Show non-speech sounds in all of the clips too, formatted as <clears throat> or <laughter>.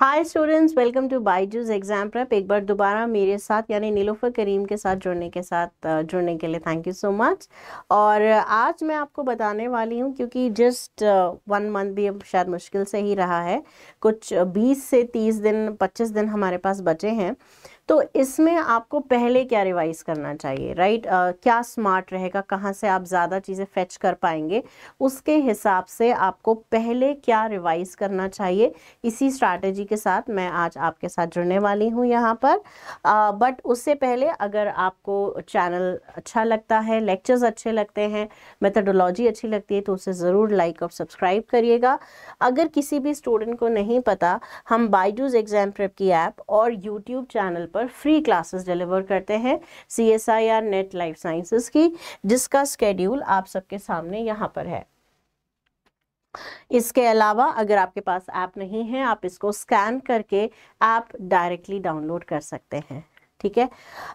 Hi students welcome to BYJU'S exam prep एक बार दोबारा मेरे साथ यानी नीलोफर करीम के साथ जुड़ने के साथ जुड़ने के लिए थैंक यू सो मच और आज मैं आपको बताने वाली हूँ क्योंकि जस्ट वन मंथ भी अब शायद मुश्किल से ही रहा है कुछ बीस से तीस दिन पच्चीस दिन हमारे पास बचे हैं तो इसमें आपको पहले क्या रिवाइज करना चाहिए राइट right? uh, क्या स्मार्ट रहेगा कहाँ से आप ज़्यादा चीज़ें फेच कर पाएंगे उसके हिसाब से आपको पहले क्या रिवाइज करना चाहिए इसी स्ट्रैटेजी के साथ मैं आज आपके साथ जुड़ने वाली हूँ यहाँ पर बट uh, उससे पहले अगर आपको चैनल अच्छा लगता है लेक्चर्स अच्छे लगते हैं मेथडोलॉजी अच्छी लगती है तो उसे ज़रूर लाइक और सब्सक्राइब करिएगा अगर किसी भी स्टूडेंट को नहीं पता हम बाइजूज़ एग्ज़ाम प्रेप की ऐप और यूट्यूब चैनल पर पर फ्री क्लासेस डिलीवर करते हैं C S I R NET life sciences की जिसका स्केड्यूल आप सबके सामने यहाँ पर है इसके अलावा अगर आपके पास ऐप नहीं है आप इसको स्कैन करके ऐप डायरेक्टली डाउनलोड कर सकते हैं ठीक है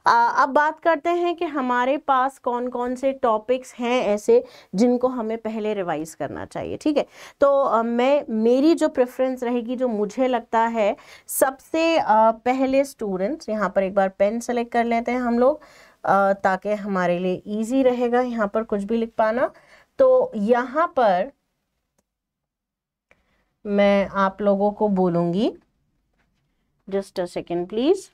आ, अब बात करते हैं कि हमारे पास कौन कौन से टॉपिक्स हैं ऐसे जिनको हमें पहले रिवाइज करना चाहिए ठीक है तो आ, मैं मेरी जो प्रेफरेंस रहेगी जो मुझे लगता है सबसे आ, पहले स्टूडेंट्स यहाँ पर एक बार पेन सेलेक्ट कर लेते हैं हम लोग ताकि हमारे लिए इजी रहेगा यहाँ पर कुछ भी लिख पाना तो यहाँ पर मैं आप लोगों को बोलूँगी just a second please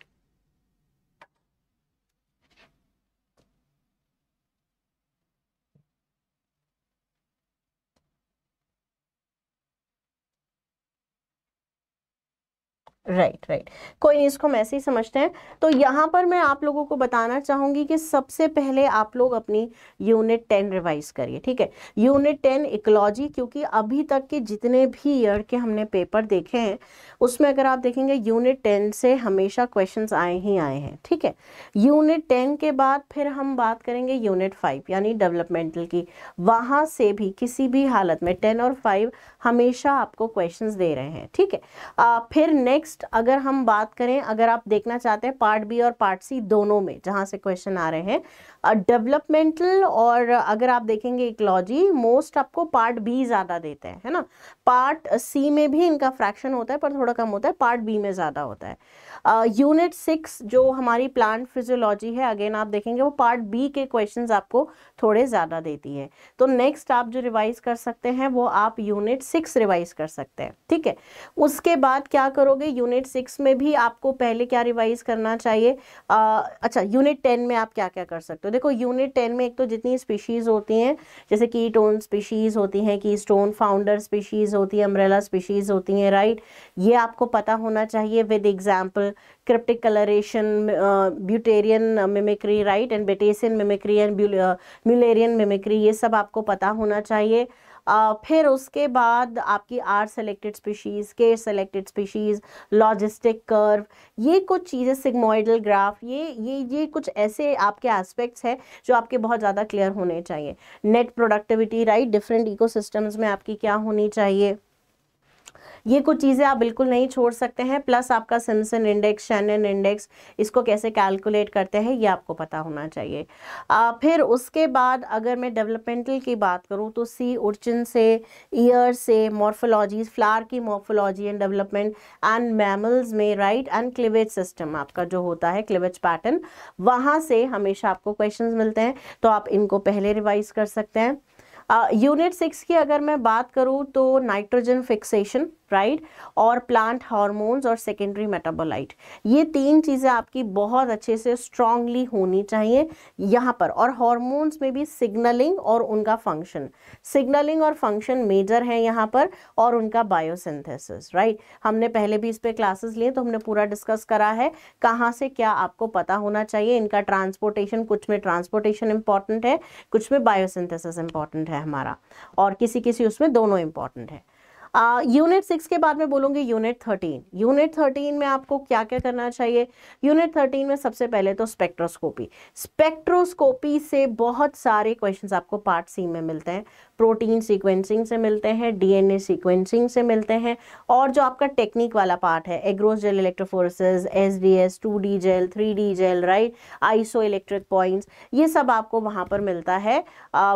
right कोई नहीं इसको हम ऐसे ही समझते हैं तो यहाँ पर मैं आप लोगों को बताना चाहूँगी कि सबसे पहले आप लोग अपनी यूनिट टेन रिवाइज करिए ठीक है यूनिट टेन इकोलॉजी क्योंकि अभी तक के जितने भी ईयर के हमने पेपर देखे हैं उसमें अगर आप देखेंगे यूनिट टेन से हमेशा क्वेश्चन आए ही आए हैं ठीक है यूनिट टेन के बाद फिर हम बात करेंगे यूनिट फाइव यानी डेवलपमेंटल की वहाँ से भी किसी भी हालत में टेन और फाइव हमेशा आपको क्वेश्चन दे रहे हैं ठीक है आ, फिर नेक्स्ट अगर अगर हम बात करें अगर आप देखना चाहते हैं पार्ट बी और पार्ट सी दोनों में जहाँ से क्वेश्चन आ रहे हैं डेवलपमेंटल और अगर आप देखेंगे इकोलॉजी मोस्ट आपको पार्ट बी ज़्यादा देते हैं है ना पार्ट सी में भी इनका फ्रैक्शन होता है पर थोड़ा कम होता है पार्ट बी में ज़्यादा होता है यूनिट uh, सिक्स जो हमारी प्लांट फिजियोलॉजी है अगेन आप देखेंगे वो पार्ट बी के क्वेश्चन आपको थोड़े ज़्यादा देती है तो नेक्स्ट आप जो रिवाइज कर सकते हैं वो आप यूनिट सिक्स रिवाइज कर सकते हैं ठीक है उसके बाद क्या करोगे यूनिट सिक्स सिक्स में भी आपको पहले क्या रिवाइज करना चाहिए आ, अच्छा यूनिट टेन में आप क्या क्या कर सकते हो देखो यूनिट टेन में एक तो जितनी स्पीशीज़ होती हैं जैसे की टोन स्पीशीज़ होती हैं की स्टोन फाउंडर स्पीशीज़ होती है अम्ब्रेला स्पीशीज़ होती हैं राइट ये आपको पता होना चाहिए with example cryptic coloration Batesian mimicry right and Batesian mimicry and Mullerian mimicry ये सब आपको पता होना चाहिए फिर उसके बाद आपकी आर सेलेक्टेड स्पीशीज़ के सेलेक्टेड स्पीशीज़ लॉजिस्टिक कर्व ये कुछ चीज़ें सिग्मोइडल ग्राफ ये ये ये कुछ ऐसे आपके एस्पेक्ट्स हैं जो आपके बहुत ज़्यादा क्लियर होने चाहिए net productivity right different ecosystems में आपकी क्या होनी चाहिए ये कुछ चीज़ें आप बिल्कुल नहीं छोड़ सकते हैं प्लस आपका सेंसन इंडेक्स शैनन इंडेक्स इसको कैसे कैलकुलेट करते हैं ये आपको पता होना चाहिए आ, फिर उसके बाद अगर मैं डेवलपमेंटल की बात करूँ तो सी उर्चिन से ईयर से मॉर्फोलॉजी फ्लार की morphology and development and mammals में राइट एंड क्लिवेज सिस्टम आपका जो होता है क्लिवेज पैटर्न वहाँ से हमेशा आपको क्वेश्चन मिलते हैं तो आप इनको पहले रिवाइज कर सकते हैं यूनिट uh, सिक्स की अगर मैं बात करूँ तो नाइट्रोजन फिक्सेशन राइट और प्लांट हार्मोन्स और सेकेंडरी मेटाबोलाइट ये तीन चीज़ें आपकी बहुत अच्छे से स्ट्रांगली होनी चाहिए यहाँ पर और हार्मोन्स में भी सिग्नलिंग और उनका फंक्शन सिग्नलिंग और फंक्शन मेजर है यहाँ पर और उनका बायोसिंथेसिस राइट हमने पहले भी इस पर क्लासेस लिए तो हमने पूरा डिस्कस करा है कहाँ से क्या आपको पता होना चाहिए इनका ट्रांसपोर्टेशन कुछ में ट्रांसपोर्टेशन इंपॉर्टेंट है कुछ में बायोसिंथेसिस इंपॉर्टेंट है हमारा और किसी किसी उसमें दोनों इंपॉर्टेंट है यूनिट सिक्स के बाद में बोलूंगी यूनिट थर्टीन यूनिट थर्टीन में आपको क्या क्या करना चाहिए यूनिट थर्टीन में सबसे पहले तो स्पेक्ट्रोस्कोपी स्पेक्ट्रोस्कोपी से बहुत सारे क्वेश्चन आपको पार्ट सी में मिलते हैं प्रोटीन सीक्वेंसिंग से मिलते हैं डीएनए सीक्वेंसिंग से मिलते हैं और जो आपका टेक्निक वाला पार्ट है agarose gel electrophoresis S D S two D gel three D gel right isoelectric points ये सब आपको वहाँ पर मिलता है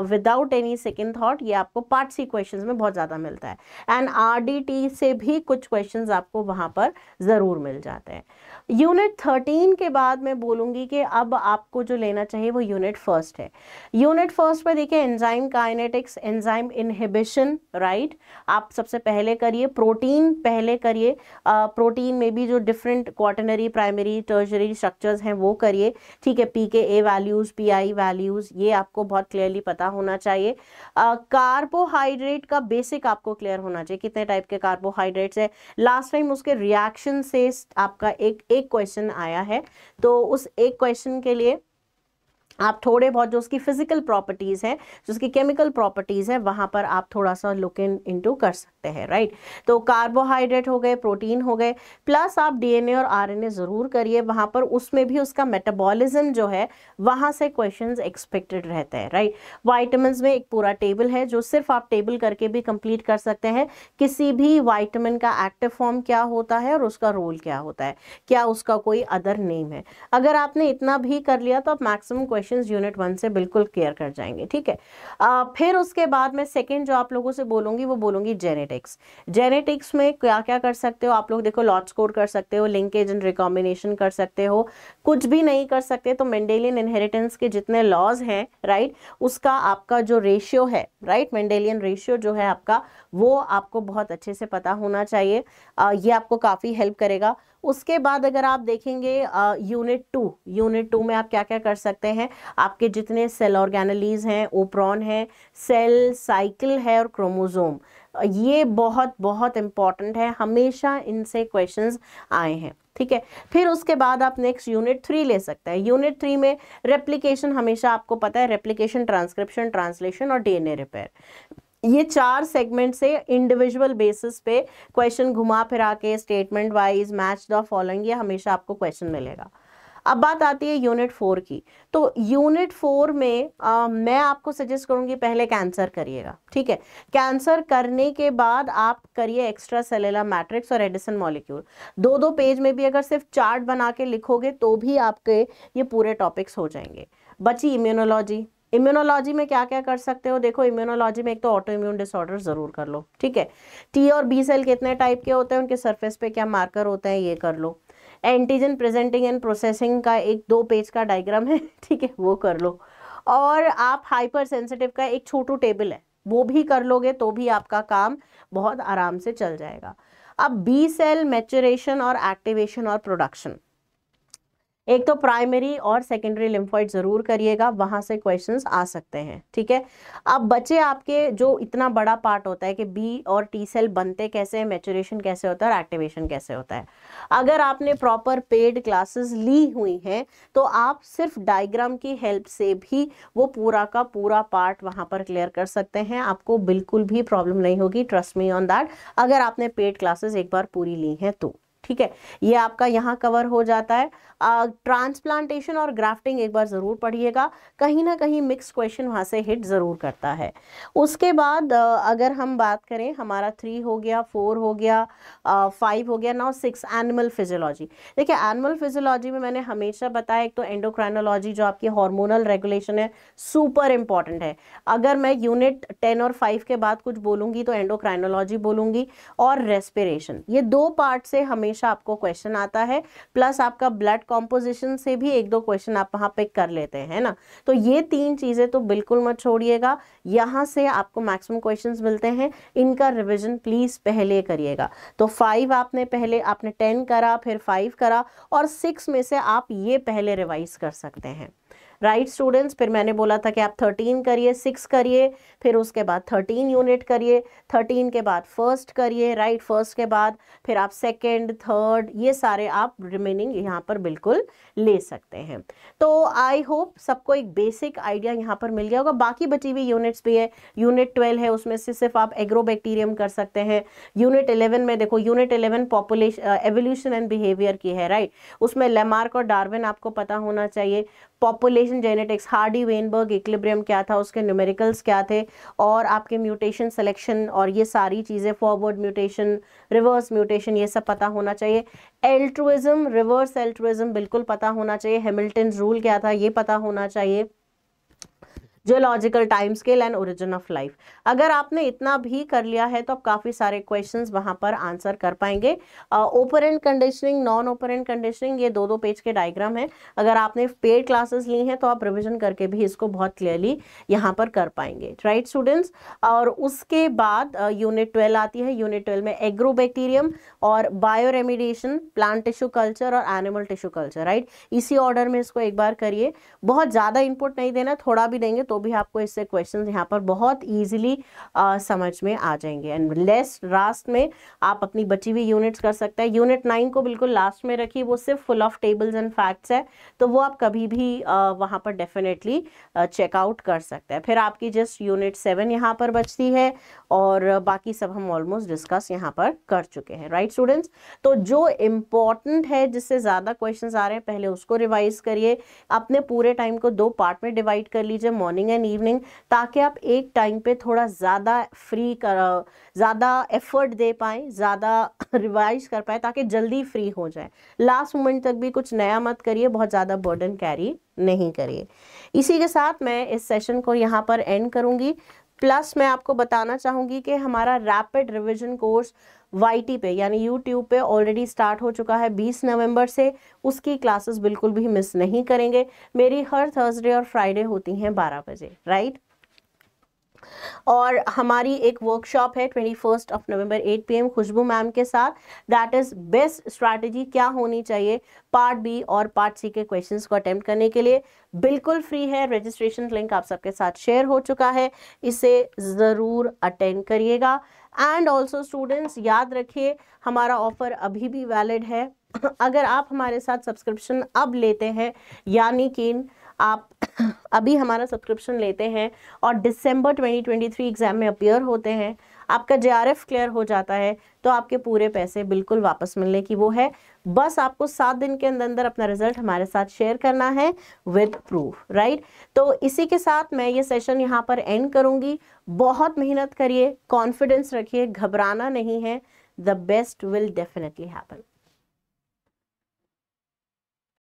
विदाउट एनी सेकेंड थाट ये आपको पार्ट सी क्वेश्चन में बहुत ज़्यादा मिलता है एंड आर डी टी से भी कुछ क्वेश्चन आपको वहाँ पर ज़रूर मिल जाते हैं यूनिट थर्टीन के बाद मैं बोलूंगी कि अब आपको जो लेना चाहिए वो यूनिट फर्स्ट है यूनिट फर्स्ट पर देखिए enzyme kinetics enzyme inhibition right आप सबसे पहले करिए प्रोटीन पहले करिए प्रोटीन में भी जो different quaternary primary tertiary structures हैं वो करिए ठीक है P K A values P I values ये आपको बहुत क्लियरली पता होना चाहिए कार्बोहाइड्रेट का बेसिक आपको क्लियर होना चाहिए कितने टाइप के कार्बोहाइड्रेट्स है लास्ट टाइम उसके रिएक्शन से आपका एक एक क्वेश्चन आया है तो उस एक क्वेश्चन के लिए आप थोड़े बहुत जो उसकी फिजिकल प्रॉपर्टीज़ है जो उसकी केमिकल प्रॉपर्टीज़ है वहाँ पर आप थोड़ा सा लुक इन इनटू कर सकते हैं राइट तो कार्बोहाइड्रेट हो गए प्रोटीन हो गए प्लस आप डीएनए और आरएनए ज़रूर करिए वहाँ पर उसमें भी उसका मेटाबॉलिज्म जो है वहाँ से क्वेश्चन एक्सपेक्टेड रहते हैं राइट वाइटमिन में एक पूरा टेबल है जो सिर्फ आप टेबल करके भी कंप्लीट कर सकते हैं किसी भी वाइटमिन का एक्टिव फॉर्म क्या होता है और उसका रोल क्या होता है क्या उसका कोई अदर नेम है अगर आपने इतना भी कर लिया तो आप maximum question questions unit one से बिल्कुल क्लियर कर जाएंगे ठीक है आ, फिर उसके बाद मैं सेकेंड जो आप लोगों से बोलूंगी वो बोलूंगी जेनेटिक्स जेनेटिक्स में क्या क्या कर सकते हो आप लोग देखो लॉट स्कोर कर सकते हो लिंकेज एंड रिकॉम्बिनेशन कर सकते हो कुछ भी नहीं कर सकते तो मेंडेलियन इनहेरिटेंस के जितने लॉज हैं राइट उसका आपका जो रेशियो है राइट मेंडेलियन रेशियो जो है आपका वो आपको बहुत अच्छे से पता होना चाहिए आ, ये आपको काफ़ी हेल्प करेगा उसके बाद अगर आप देखेंगे यूनिट टू यूनिट टू में आप क्या क्या कर सकते हैं आपके जितने सेल ऑर्गेनलीज हैं ओप्रॉन है सेल साइकिल है और क्रोमोजोम ये बहुत बहुत इम्पॉर्टेंट है हमेशा इनसे क्वेश्चंस आए हैं ठीक है फिर उसके बाद आप नेक्स्ट यूनिट थ्री ले सकते हैं यूनिट थ्री में रेप्लीकेशन हमेशा आपको पता है रेप्लीकेशन ट्रांसक्रिप्शन ट्रांसलेशन और डीएनए रिपेयर ये चार सेगमेंट से इंडिविजुअल बेसिस पे क्वेश्चन घुमा फिरा के statement wise match the following ये हमेशा आपको क्वेश्चन मिलेगा अब बात आती है यूनिट फोर की तो यूनिट फोर में आ, मैं आपको सजेस्ट करूंगी पहले कैंसर करिएगा ठीक है कैंसर करने के बाद आप करिए एक्स्ट्रा सेलेला मैट्रिक्स और एडिसन मॉलिक्यूल दो दो पेज में भी अगर सिर्फ चार्ट बना के लिखोगे तो भी आपके ये पूरे टॉपिक्स हो जाएंगे बची इम्यूनोलॉजी इम्यूनोलॉजी में क्या क्या कर सकते हो देखो इम्यूनोलॉजी में एक तो ऑटो इम्यून डिसऑर्डर ज़रूर कर लो ठीक है टी और बी सेल कितने टाइप के होते हैं उनके सरफेस पे क्या मार्कर होते हैं ये कर लो एंटीजन प्रेजेंटिंग एंड प्रोसेसिंग का एक दो पेज का डायग्राम है <laughs> ठीक है वो कर लो और आप हाइपर सेंसिटिव का एक छोटू टेबल है वो भी कर लोगे तो भी आपका काम बहुत आराम से चल जाएगा अब बी सेल मेचुरेशन और एक्टिवेशन और प्रोडक्शन एक तो प्राइमरी और सेकेंडरी लिम्फॉइड ज़रूर करिएगा वहाँ से क्वेश्चंस आ सकते हैं ठीक है अब बच्चे आपके जो इतना बड़ा पार्ट होता है कि बी और टी सेल बनते कैसे हैं मेचोरेशन कैसे होता है और एक्टिवेशन कैसे होता है अगर आपने प्रॉपर पेड क्लासेस ली हुई हैं तो आप सिर्फ डायग्राम की हेल्प से भी वो पूरा का पूरा पार्ट वहाँ पर क्लियर कर सकते हैं आपको बिल्कुल भी प्रॉब्लम नहीं होगी ट्रस्ट मी ऑन दैट अगर आपने पेड क्लासेस एक बार पूरी ली हैं तो ठीक है ये आपका यहाँ कवर हो जाता है ट्रांसप्लांटेशन और ग्राफ्टिंग एक बार ज़रूर पढ़िएगा कहीं ना कहीं मिक्स क्वेश्चन वहाँ से हिट ज़रूर करता है उसके बाद आ, अगर हम बात करें हमारा थ्री हो गया फोर हो गया फाइव हो गया नाउ सिक्स एनिमल फिजियोलॉजी देखिए एनिमल फिजियोलॉजी में मैंने हमेशा बताया एक तो एंडोक्राइनोलॉजी जो आपकी हॉर्मोनल रेगुलेशन है सुपर इम्पॉर्टेंट है अगर मैं यूनिट टेन और फाइव के बाद कुछ बोलूँगी तो एंडोक्राइनोलॉजी बोलूँगी और रेस्पिरेशन ये दो पार्ट से हमेशा हमेशा आपको क्वेश्चन आता है प्लस आपका ब्लड कॉम्पोजिशन से भी एक दो क्वेश्चन आप वहाँ पे कर लेते हैं ना तो ये तीन चीज़ें तो बिल्कुल मत छोड़िएगा यहाँ से आपको मैक्सिमम क्वेश्चंस मिलते हैं इनका रिविजन प्लीज़ पहले करिएगा तो फाइव आपने पहले आपने टेन करा फिर फाइव करा और सिक्स में से आप ये पहले रिवाइज कर सकते हैं राइट स्टूडेंट्स फिर मैंने बोला था कि आप थर्टीन करिए सिक्स करिए फिर उसके बाद थर्टीन यूनिट करिए थर्टीन के बाद फर्स्ट करिए राइट फर्स्ट के बाद फिर आप सेकेंड थर्ड ये सारे आप रिमेनिंग यहाँ पर बिल्कुल ले सकते हैं तो आई होप सबको एक बेसिक आइडिया यहाँ पर मिल गया होगा बाकी बची हुई यूनिट्स भी है यूनिट ट्वेल्व है उसमें से सिर्फ आप एग्रोबैक्टीरियम कर सकते हैं यूनिट इलेवन में देखो unit eleven population evolution and behaviour की है राइट उसमें लेमार्क और डार्विन आपको पता होना चाहिए population genetics Hardy Weinberg equilibrium क्या था उसके न्यूमेरिकल्स क्या थे और आपके म्यूटेशन सिलेक्शन और ये सारी चीज़ें फॉरवर्ड म्यूटेशन रिवर्स म्यूटेशन ये सब पता होना चाहिए एल्ट्रोइम रिवर्स एल्ट्रुइज़म बिल्कुल पता होना चाहिए हेमिल्टन रूल क्या था ये पता होना चाहिए geological time scale and origin of life अगर आपने इतना भी कर लिया है तो आप काफ़ी सारे क्वेश्चंस वहाँ पर आंसर कर पाएंगे operant conditioning non operant conditioning ये दो दो पेज के डायग्राम है अगर आपने पेड क्लासेस ली हैं तो आप रिविजन करके भी इसको बहुत क्लियरली यहाँ पर कर पाएंगे राइट स्टूडेंट्स और उसके बाद यूनिट ट्वेल्व आती है यूनिट ट्वेल्व में एग्रो बैक्टीरियम और bioremediation plant tissue culture और एनिमल टिश्यू कल्चर राइट इसी ऑर्डर में इसको एक बार करिए बहुत ज़्यादा इनपुट नहीं देना थोड़ा भी देंगे तो तो भी आपको इससे क्वेश्चंस यहाँ पर बहुत ईजिली समझ में आ जाएंगे एंड लेस्ट लास्ट में आप अपनी बची हुई यूनिट्स कर सकते हैं यूनिट नाइन को बिल्कुल लास्ट में रखिए वो सिर्फ full of tables and facts है तो वो आप कभी भी वहाँ पर डेफिनेटली चेकआउट कर सकते हैं फिर आपकी जस्ट यूनिट सेवन यहाँ पर बचती है और बाकी सब हम ऑलमोस्ट डिस्कस यहाँ पर कर चुके हैं राइट स्टूडेंट्स तो जो इम्पॉर्टेंट है जिससे ज़्यादा क्वेश्चन आ रहे हैं पहले उसको रिवाइज करिए अपने पूरे टाइम को दो पार्ट में डिवाइड कर लीजिए मॉर्निंग मॉर्निंग एंड इवनिंग ताकि आप एक टाइम पे थोड़ा ज़्यादा फ्री कर ज़्यादा एफर्ट दे पाएँ ज़्यादा रिवाइज <coughs> कर पाए ताकि जल्दी फ्री हो जाए लास्ट मोमेंट तक भी कुछ नया मत करिए बहुत ज़्यादा बर्डन कैरी नहीं करिए इसी के साथ मैं इस सेशन को यहाँ पर एंड करूँगी प्लस मैं आपको बताना चाहूंगी कि हमारा रैपिड रिविजन कोर्स वाई पे यानी यूट्यूब पे ऑलरेडी स्टार्ट हो चुका है 20 नवंबर से उसकी क्लासेस बिल्कुल भी मिस नहीं करेंगे मेरी हर थर्सडे और फ्राइडे होती हैं 12 बजे राइट और हमारी एक वर्कशॉप है twenty first of November P PM Khushboo ma'am के साथ दैट इज़ बेस्ट स्ट्रैटेजी क्या होनी चाहिए पार्ट बी और पार्ट सी के क्वेश्चन को अटैम्प्ट करने के लिए बिल्कुल फ्री है रजिस्ट्रेशन लिंक आप सबके साथ शेयर हो चुका है इसे ज़रूर अटेंड करिएगा एंड ऑल्सो स्टूडेंट्स याद रखिए हमारा ऑफ़र अभी भी वैलिड है <clears throat> अगर आप हमारे साथ सब्सक्रिप्शन अब लेते हैं यानी कि आप <coughs> अभी हमारा सब्सक्रिप्शन लेते हैं और दिसंबर 2023 एग्ज़ाम में अपियर होते हैं आपका जे क्लियर हो जाता है तो आपके पूरे पैसे बिल्कुल वापस मिलने की वो है बस आपको सात दिन के अंदर अंदर अपना रिजल्ट हमारे साथ शेयर करना है विद प्रूफ राइट तो इसी के साथ मैं ये सेशन यहाँ पर एंड करूँगी बहुत मेहनत करिए कॉन्फिडेंस रखिए घबराना नहीं है the best will definitely happen